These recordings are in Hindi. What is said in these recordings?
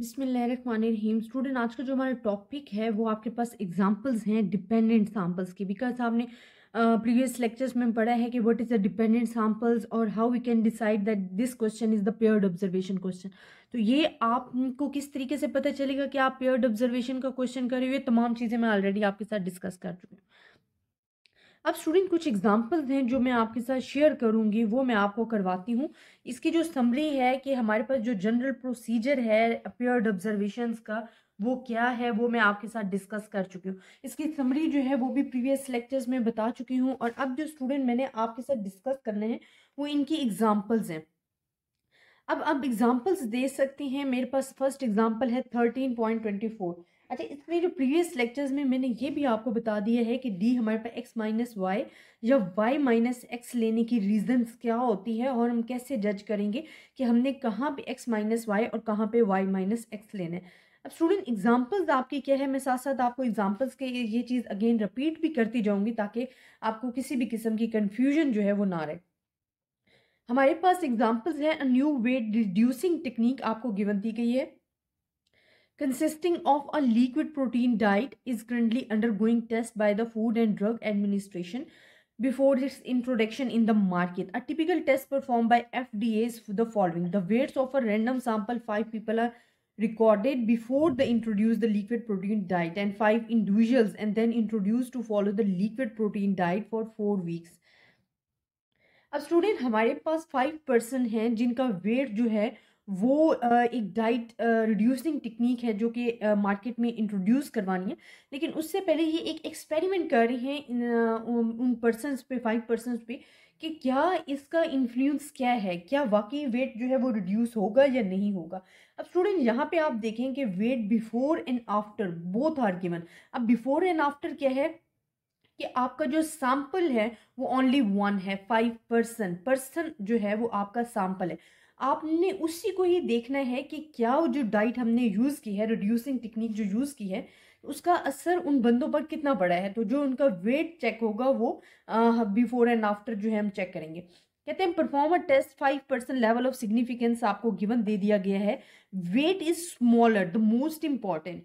बिसमीम स्टूडेंट आज का जो हमारा टॉपिक है वो आपके पास एग्जांपल्स हैं डिपेंडेंट सैम्पल्स की बिकॉज आपने प्रीवियस लेक्चर्स में पढ़ा है कि what is the dependent samples और how we can decide that this question is the paired observation question तो ये आपको किस तरीके से पता चलेगा कि आप पेयर्ड ऑब्जर्वेशन का क्वेश्चन कर रहे हो ये तमाम चीज़ें मैं ऑलरेडी आपके साथ डिस्कस कर चुकी हूँ अब स्टूडेंट कुछ एग्जांपल्स हैं जो मैं आपके साथ शेयर करूंगी वो मैं आपको करवाती हूँ इसकी जो समरी है कि हमारे पास जो जनरल प्रोसीजर है अपेयर्ड ऑब्जर्वेशन का वो क्या है वो मैं आपके साथ डिस्कस कर चुकी हूँ इसकी समरी जो है वो भी प्रीवियस लेक्चर्स में बता चुकी हूँ और अब जो स्टूडेंट मैंने आपके साथ डिस्कस करने हैं वो इनकी एग्जाम्पल्स हैं अब आप एग्जाम्पल्स दे सकते हैं मेरे पास फर्स्ट एग्जाम्पल है थर्टीन पॉइंट ट्वेंटी फोर अच्छा इसमें जो प्रीवियस लेक्चर्स में मैंने ये भी आपको बता दिया है कि डी हमारे पास एक्स माइनस वाई या वाई माइनस एक्स लेने की रीजंस क्या होती है और हम कैसे जज करेंगे कि हमने कहाँ पे एक्स माइनस वाई और कहाँ पे वाई माइनस एक्स लेना है अब स्टूडेंट एग्जांपल्स आपकी क्या है मैं साथ साथ आपको एग्जाम्पल्स के ये चीज़ अगेन रिपीट भी करती जाऊँगी ताकि आपको किसी भी किस्म की कन्फ्यूजन जो है वो ना रहे हमारे पास एग्जाम्पल्स हैं न्यू वेट रिड्यूसिंग टेक्निक आपको गिवन दी गई है consisting of a liquid protein diet is currently undergoing tests by the Food and Drug Administration before its introduction in the market. A typical test performed by FDA is the following. The weights of a random sample, 5 people are recorded before they introduce the liquid protein diet and 5 individuals and then introduced to follow the liquid protein diet for 4 weeks. अब स्टूडेंट हमारे पास फाइव पर्सन हैं जिनका वेट जो है वो एक डाइट रिड्यूसिंग टेक्निक है जो कि मार्केट में इंट्रोड्यूस करवानी है लेकिन उससे पहले ये एक एक्सपेरिमेंट कर रहे हैं उन पर्सनस पे फाइव पर्सनस पे कि क्या इसका इन्फ्लुएंस क्या है क्या वाकई वेट जो है वो रिड्यूस होगा या नहीं होगा अब स्टूडेंट यहाँ पे आप देखें कि weight before and after both are given अब बिफोर एंड आफ्टर क्या है कि आपका जो सैम्पल है वो ओनली वन है फाइव पर्सन पर्सन जो है वो आपका सैम्पल है आपने उसी को ही देखना है कि क्या जो डाइट हमने यूज़ की है रिड्यूसिंग टेक्निक जो यूज़ की है उसका असर उन बंदों पर कितना बड़ा है तो जो उनका वेट चेक होगा वो बिफोर एंड आफ्टर जो है हम चेक करेंगे कहते हैं perform a test five percent level of significance आपको गिवन दे दिया गया है weight is smaller the most important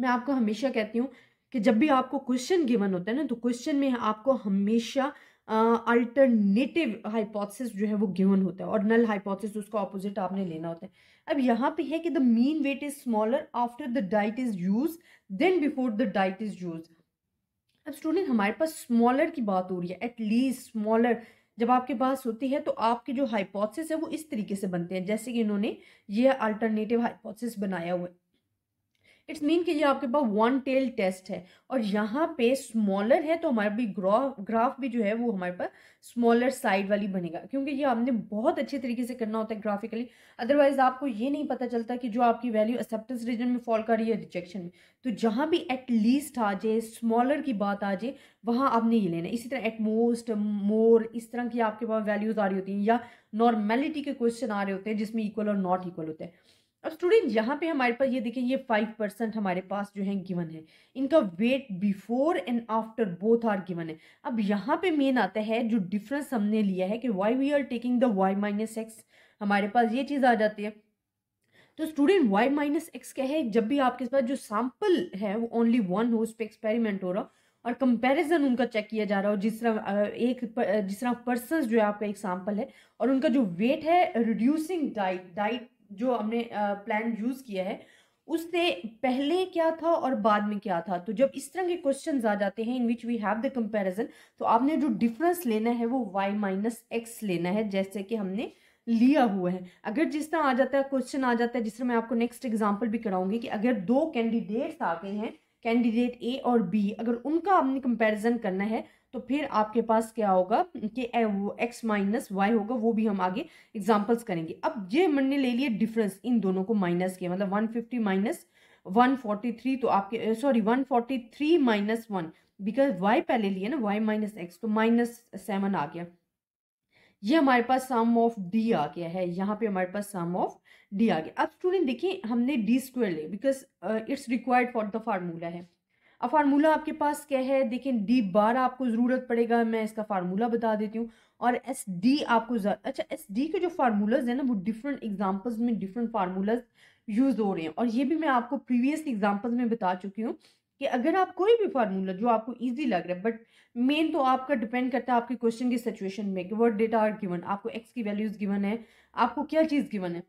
मैं आपको हमेशा कहती हूँ कि जब भी आपको क्वेश्चन गिवन होता है ना तो क्वेश्चन में आपको हमेशा अल्टरनेटिव हाइपोथेसिस जो है वो गिवन होता है और नल हाइपोथेसिस उसका ऑपोजिट आपने लेना होता है अब यहाँ पे है कि the mean weight is smaller after the diet is use than before the diet is use अब स्टूडेंट हमारे पास स्मॉलर की बात हो रही है एटलीस्ट स्मॉलर जब आपके पास होती है तो आपके जो हाइपोथेसिस है वो इस तरीके से बनते हैं जैसे कि इन्होंने ये अल्टरनेटिव हाइपोथेसिस बनाया हुआ है इट्स मीन कि ये आपके पास वन टेल टेस्ट है और यहाँ पे स्मॉलर है तो हमारा भी ग्राफ ग्राफ भी जो है वो हमारे पास स्मॉलर साइड वाली बनेगा क्योंकि ये आपने बहुत अच्छे तरीके से करना होता है ग्राफिकली अदरवाइज आपको ये नहीं पता चलता कि जो आपकी वैल्यू एक्सेप्टेंस रीजन में फॉल कर रही है रिजेक्शन में तो जहाँ भी एटलीस्ट आ जाए स्मॉलर की बात आ जाए वहाँ आपने ये लेना इसी तरह एटमोस्ट मोर इस तरह की आपके पास वैल्यूज़ आ रही होती हैं या नॉर्मेलिटी के क्वेश्चन आ रहे होते हैं जिसमें इक्वल और नॉट इक्वल होते हैं अब स्टूडेंट यहाँ पे हमारे पास ये देखें ये फाइव परसेंट हमारे पास जो है गिवन है इनका weight before and after both are given है अब यहाँ पे मेन आता है जो डिफरेंस हमने लिया है कि why we are taking the Y minus X हमारे पास ये चीज़ आ जाती है तो स्टूडेंट वाई माइनस एक्स क्या है जब भी आपके पास जो सैम्पल है वो ओनली वन हो उस पर एक्सपेरिमेंट हो रहा और कंपैरिजन उनका चेक किया जा रहा हो जिस तरह एक जिस तरह पर्सन जो है आपका एक सैम्पल है और उनका जो वेट है रिड्यूसिंग डाइट डाइट जो हमने प्लान यूज़ किया है उससे पहले क्या था और बाद में क्या था तो जब इस तरह के क्वेश्चन आ जाते हैं in which we have the comparison तो आपने जो डिफरेंस लेना है वो वाई माइनस एक्स लेना है जैसे कि हमने लिया हुआ है अगर जिस तरह आ जाता है क्वेश्चन आ जाता है जिस तरह मैं आपको नेक्स्ट एग्जाम्पल भी कराऊंगी कि अगर दो कैंडिडेट्स आ गए हैं कैंडिडेट ए और बी अगर उनका आपने कंपेरिजन करना है तो फिर आपके पास क्या होगा कि एक्स माइनस वाई होगा वो भी हम आगे एग्जाम्पल्स करेंगे अब ये मैंने ले लिया डिफरेंस इन दोनों को माइनस किया मतलब one fifty minus one forty three तो आपके sorry one forty three minus one because Y पहले लिए ना वाई माइनस एक्स तो माइनस सेवन आ गया ये हमारे पास सम ऑफ डी आ गया है यहाँ पे हमारे पास सम ऑफ डी आ गया अब स्टूडेंट देखिए हमने डी स्क्वायर लिया because it's required for the formula है अब फार्मूला आपके पास क्या है देखें डी बार आपको ज़रूरत पड़ेगा मैं इसका फार्मूला बता देती हूँ और एस डी आपको अच्छा एस डी के जो फार्मूलाज हैं ना वो डिफरेंट एग्जाम्पल्स में डिफरेंट फार्मूलाज यूज़ हो रहे हैं और ये भी मैं आपको प्रीवियस एग्जाम्पल्स में बता चुकी हूँ कि अगर आप कोई भी फार्मूला जो आपको ईज़ी लग रहा है बट मेन तो आपका डिपेंड करता है आपके क्वेश्चन की सिचुएशन में कि वर्ड डेटा आर गिवन आपको एक्स की वैल्यूज़ गिवन है आपको क्या चीज़ गिवन है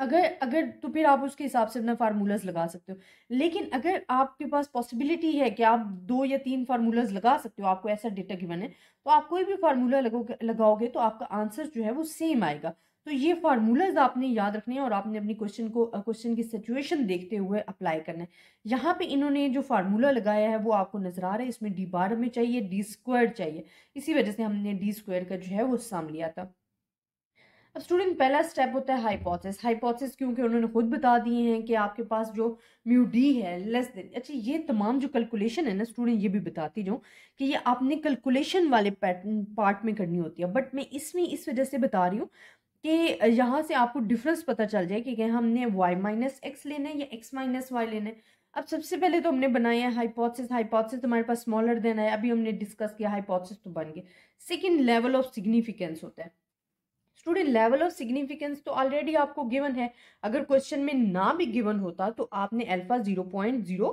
अगर अगर तो फिर आप उसके हिसाब से अपना फार्मूलाज लगा सकते हो लेकिन अगर आपके पास पॉसिबिलिटी है कि आप दो या तीन फार्मूलाज लगा सकते हो आपको ऐसा डेटा गिवन है तो आप कोई भी फार्मूला लगाओगे तो आपका आंसर जो है वो सेम आएगा तो ये फार्मूलाज आपने याद रखने हैं और आपने अपनी क्वेश्चन को क्वेश्चन की सिचुएशन देखते हुए अप्लाई करना है यहाँ पे इन्होंने जो फार्मूला लगाया है वो आपको नजर आ रहा है इसमें डी बार में चाहिए डी स्क्वायर चाहिए इसी वजह से हमने डी स्क्वायर का जो है वो साम लिया था अब स्टूडेंट पहला स्टेप होता है हाइपोथेसिस हाइपोथेसिस क्योंकि उन्होंने खुद बता दिए हैं कि आपके पास जो म्यू डी है लेस देन अच्छा ये तमाम जो कैलकुलेशन है ना स्टूडेंट ये भी बताती जाऊँ कि ये आपने कैलकुलेशन वाले पार्ट में करनी होती है बट मैं इसमें इस वजह से बता रही हूँ कि यहाँ से आपको डिफरेंस पता चल जाए कि हमने वाई माइनस एक्स लेना है या एक्स माइनस वाई लेना है अब सबसे पहले तो हमने बनाया है हाइपोथेसिस हाइपोथेसिस हमारे पास स्मॉलर देन है अभी हमने डिस्कस किया हाइपोथेसिस तो बन गए सेकंड लेवल ऑफ सिग्निफिकेंस होता है स्टूडेंट लेवल ऑफ सिग्निफिकेंस तो ऑलरेडी आपको गिवन है अगर क्वेश्चन में ना भी गिवन होता तो आपने alpha zero point zero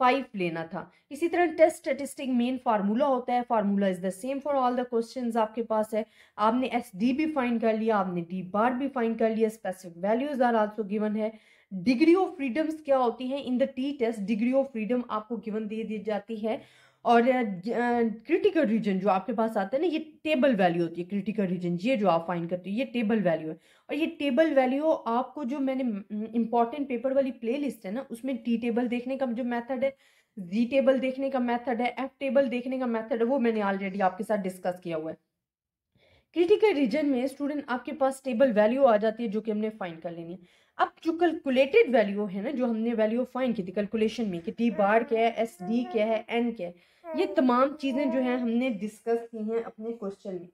five लेना था इसी तरह टेस्ट स्टेटिस्टिक मेन फार्मूला होता है formula is the same for all the question आपके पास है आपने एस डी भी फाइंड कर लिया आपने डी बार भी फाइंड कर लिया specific values are also given है डिग्री ऑफ फ्रीडम्स क्या होती है in the T test degree of freedom आपको गिवन दे दी जाती है और क्रिटिकल रीजन जो आपके पास आता है ना ये टेबल वैल्यू होती है क्रिटिकल रीजन ये जो आप फाइंड करते हो ये टेबल वैल्यू है और ये टेबल वैल्यू आपको जो मैंने इंपॉर्टेंट पेपर वाली प्लेलिस्ट है ना उसमें टी टेबल देखने का जो मेथड है जी टेबल देखने का मेथड है एफ टेबल देखने का मेथड है वो मैंने ऑलरेडी आपके साथ डिस्कस किया हुआ है क्रिटिकल रीजन में स्टूडेंट आपके पास स्टेबल वैल्यू आ जाती है जो कि हमने फाइंड कर लेनी है अब जो कैलकुलेटेड वैल्यू है ना जो हमने वैल्यू फाइंड की थी कैलकुलेशन में कि टी बार क्या है एस डी क्या है एन क्या है ये तमाम चीज़ें जो है हमने डिस्कस की हैं अपने क्वेश्चन में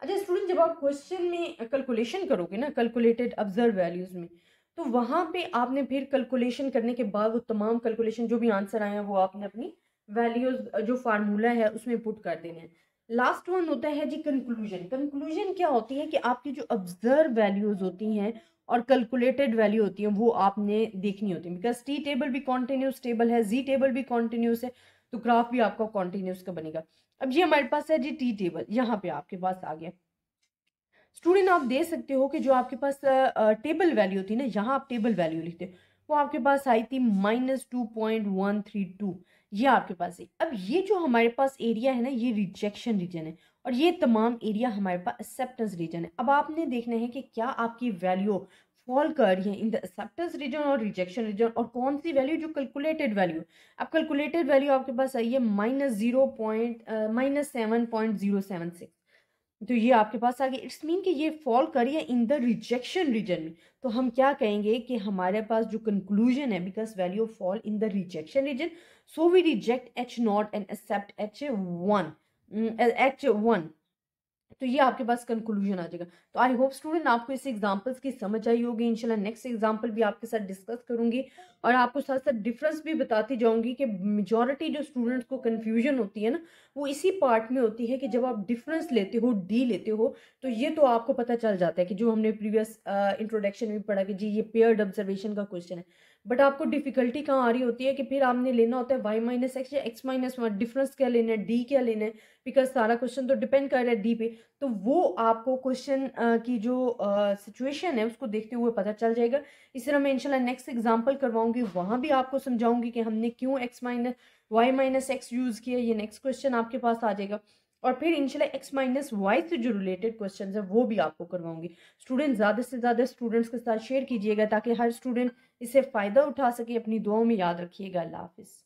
अच्छा स्टूडेंट जब आप क्वेश्चन में कैलकुलेशन करोगे ना कैलकुलेटेड ऑब्जर्व वैल्यूज़ में तो वहाँ पे आपने फिर कैलकुलेशन करने के बाद वो तमाम कैलकुलेशन जो भी आंसर आए हैं वो आपने अपनी वैल्यूज़ जो फार्मूला है उसमें पुट कर देने हैं लास्ट वन होता है जी कंक्लूजन कंक्लूजन क्या होती है कि आपकी जो ऑब्जर्व वैल्यूज होती हैं और कैलकुलेटेड वैल्यू होती है वो आपने देखनी होती है बिकॉज टी टेबल भी कॉन्टिन्यूस टेबल है जी टेबल भी कॉन्टिन्यूस है तो ग्राफ भी आपका कॉन्टिन्यूस का बनेगा अब ये हमारे पास है जी टी टेबल यहाँ पे आपके पास आ गया स्टूडेंट आप दे सकते हो कि जो आपके पास टेबल वैल्यू होती है ना यहाँ आप टेबल वैल्यू लिखते हो वो आपके पास आई थी minus two point one three two ये आपके पास है अब ये जो हमारे पास एरिया है ना ये रिजेक्शन रीजन है और ये तमाम एरिया हमारे पास एक्सेप्टेंस रीजन है अब आपने देखना है कि क्या आपकी वैल्यू फॉल कर रही है इन द एक्सेप्टेंस रीजन और रिजेक्शन रीजन और कौन सी वैल्यू जो कैलकुलेटेड वैल्यू अब कैलकुलेटेड वैल्यू आपके पास आई है minus zero point minus seven point zero seven six तो ये आपके पास आ गया इट्स मीन कि ये फॉल करिए इन द रिजेक्शन रीजन में तो हम क्या कहेंगे कि हमारे पास जो कंक्लूजन है because value of fall in the rejection region so we reject H naught and accept H one H one तो ये आपके पास कंक्लूजन आ जाएगा तो आई होप स्टूडेंट आपको इस एग्जाम्पल्स की समझ आई होगी इंशाल्लाह नेक्स्ट एग्जाम्पल भी आपके साथ डिस्कस करूंगी और आपको साथ साथ डिफरेंस भी बताती जाऊंगी कि मेजोरिटी जो स्टूडेंट्स को कन्फ्यूजन होती है ना वो इसी पार्ट में होती है कि जब आप डिफरेंस लेते हो डी लेते हो तो ये तो आपको पता चल जाता है कि जो हमने प्रीवियस इंट्रोडक्शन में पढ़ा कि जी ये पेयर्ड ऑब्जर्वेशन का क्वेश्चन है बट आपको डिफिकल्टी कहाँ आ रही होती है कि फिर आपने लेना होता है वाई माइनस एक्स या एक्स माइनस वन डिफरेंस क्या लेना है डी क्या लेना है बिकॉज सारा क्वेश्चन तो डिपेंड कर रहा है डी पे तो वो आपको क्वेश्चन की जो सिचुएशन uh, है उसको देखते हुए पता चल जाएगा इसी तरह मैं इनशाला नेक्स्ट एग्जाम्पल करवाऊंगी वहाँ भी आपको समझाऊंगी कि हमने क्यों X minus Y minus X use किया ये नेक्स्ट क्वेश्चन आपके पास आ जाएगा और फिर इनशाला एक्स माइनस वाई से जो रिलेटेड क्वेश्चन है वो भी आपको करवाऊंगी स्टूडेंट ज़्यादा से ज़्यादा स्टूडेंट्स के साथ शेयर कीजिएगा ताकि हर स्टूडेंट इससे फ़ायदा उठा सके अपनी दुआओं में याद रखिएगा अल्लाह हाफिज़